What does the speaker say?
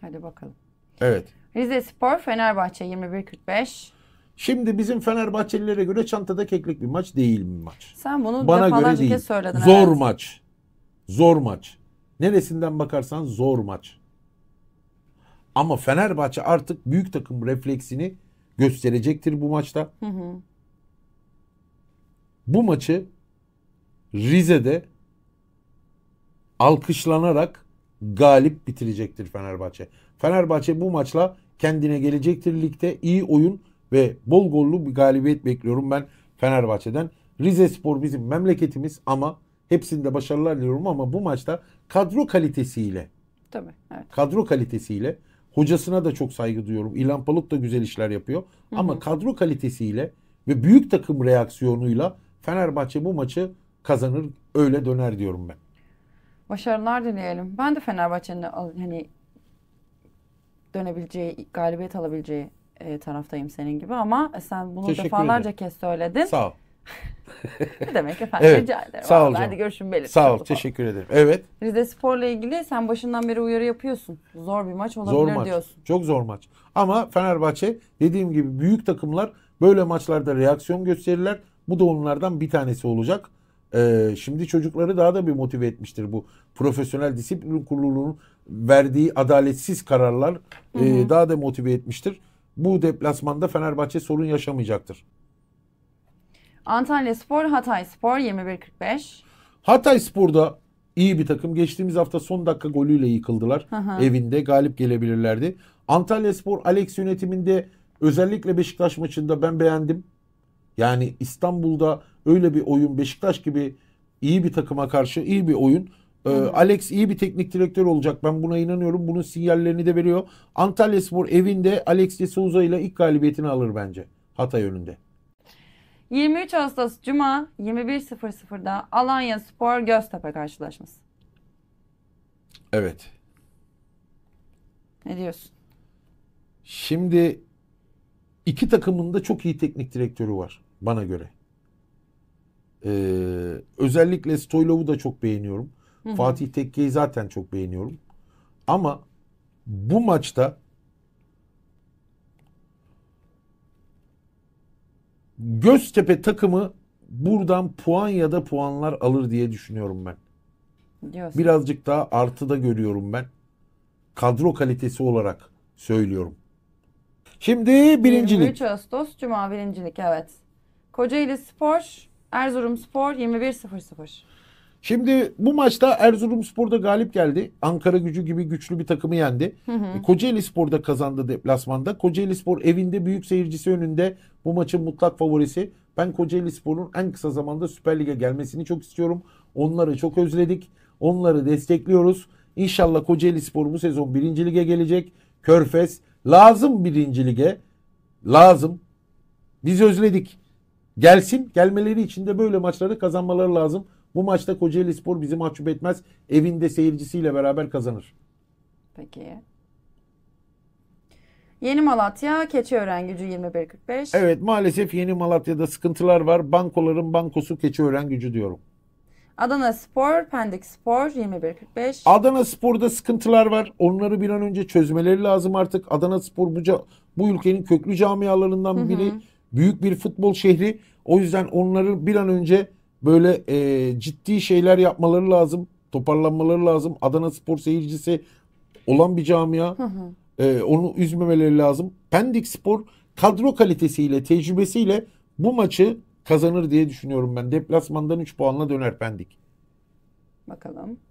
Hadi bakalım. Evet. Rize Spor Fenerbahçe 21.45. Şimdi bizim Fenerbahçelilere göre çantada keklik bir maç değil mi maç. Sen bunu Bana göre değil. söyledin. Zor evet. maç. Zor maç. Neresinden bakarsan zor maç. Ama Fenerbahçe artık büyük takım refleksini gösterecektir bu maçta. Hı hı. Bu maçı Rize'de alkışlanarak galip bitirecektir Fenerbahçe. Fenerbahçe bu maçla kendine gelecektir ligde. iyi oyun ve bol gollu bir galibiyet bekliyorum ben Fenerbahçe'den. Rize Spor bizim memleketimiz ama hepsinde başarılar diliyorum ama bu maçta kadro kalitesiyle Tabii, evet. kadro kalitesiyle hocasına da çok saygı duyuyorum. İlhan Palut da güzel işler yapıyor. Hı hı. Ama kadro kalitesiyle ve büyük takım reaksiyonuyla Fenerbahçe bu maçı kazanır öyle döner diyorum ben. Başarılar dileyelim. Ben de Fenerbahçe'nin hani dönebileceği, galibiyet alabileceği e, taraftayım senin gibi ama e, sen bunu Teşekkür defalarca ederim. kez söyledin. Sağ ol. ne demek efendim evet. rica ederim. Sağ ol Hadi görüşün belirtin. Sağ ol teşekkür ederim. Evet. Rize Spor'la ilgili sen başından beri uyarı yapıyorsun. Zor bir maç olabilir zor maç. diyorsun. Çok zor maç. Ama Fenerbahçe dediğim gibi büyük takımlar böyle maçlarda reaksiyon gösterirler. Bu da onlardan bir tanesi olacak. Ee, şimdi çocukları daha da bir motive etmiştir bu profesyonel disiplin kurulunun verdiği adaletsiz kararlar hı hı. E, daha da motive etmiştir. Bu deplasmanda Fenerbahçe sorun yaşamayacaktır. Antalya Spor, Hatay Spor 21.45. Hatay Spor'da iyi bir takım. Geçtiğimiz hafta son dakika golüyle yıkıldılar. Hı hı. Evinde galip gelebilirlerdi. Antalya Spor Alex yönetiminde özellikle Beşiktaş maçında ben beğendim. Yani İstanbul'da Öyle bir oyun Beşiktaş gibi iyi bir takıma karşı iyi bir oyun. Ee, Alex iyi bir teknik direktör olacak. Ben buna inanıyorum. Bunun sinyallerini de veriyor. Antalya Spor evinde Alex de Souza ile ilk galibiyetini alır bence. Hatay önünde. 23 Ağustos Cuma 21.00'da Alanya Spor Göztepe karşılaşması. Evet. Ne diyorsun? Şimdi iki takımın da çok iyi teknik direktörü var bana göre. Ee, özellikle Stoylov'u da çok beğeniyorum. Hı hı. Fatih Tekke'yi zaten çok beğeniyorum. Ama bu maçta Göztepe takımı buradan puan ya da puanlar alır diye düşünüyorum ben. Diyorsun. Birazcık daha artı da görüyorum ben. Kadro kalitesi olarak söylüyorum. Şimdi birincilik. 23 Ağustos Cuma birincilik evet. Kocaeli Spor Erzurumspor 21 0 Şimdi bu maçta Erzurumspor da galip geldi. Ankara gücü gibi güçlü bir takımı yendi. Hı hı. E, Kocaeli Spor da kazandı deplasmanda. Kocaeli Spor evinde büyük seyircisi önünde bu maçın mutlak favorisi. Ben Kocaeli Spor'un en kısa zamanda Süper Lig'e gelmesini çok istiyorum. Onları çok özledik. Onları destekliyoruz. İnşallah Kocaeli Spor bu sezon birinci lige gelecek. Körfez lazım birinci lige. Lazım. Biz özledik. Gelsin gelmeleri için de böyle maçları kazanmaları lazım. Bu maçta Kocaeli Spor bizi mahcup etmez. Evinde seyircisiyle beraber kazanır. Peki. Yeni Malatya Keçiören gücü 21.45. Evet maalesef Yeni Malatya'da sıkıntılar var. Bankoların bankosu Keçiören gücü diyorum. Adana Spor, Pendik Spor 21.45. Adana Spor'da sıkıntılar var. Onları bir an önce çözmeleri lazım artık. Adana Spor bu, bu ülkenin köklü camialarından biri. Hı hı. Biri büyük bir futbol şehri. O yüzden onları bir an önce böyle e, ciddi şeyler yapmaları lazım. Toparlanmaları lazım. Adana Spor seyircisi olan bir camia. Hı hı. E, onu üzmemeleri lazım. Pendik Spor kadro kalitesiyle, tecrübesiyle bu maçı kazanır diye düşünüyorum ben. Deplasmandan 3 puanla döner Pendik. Bakalım.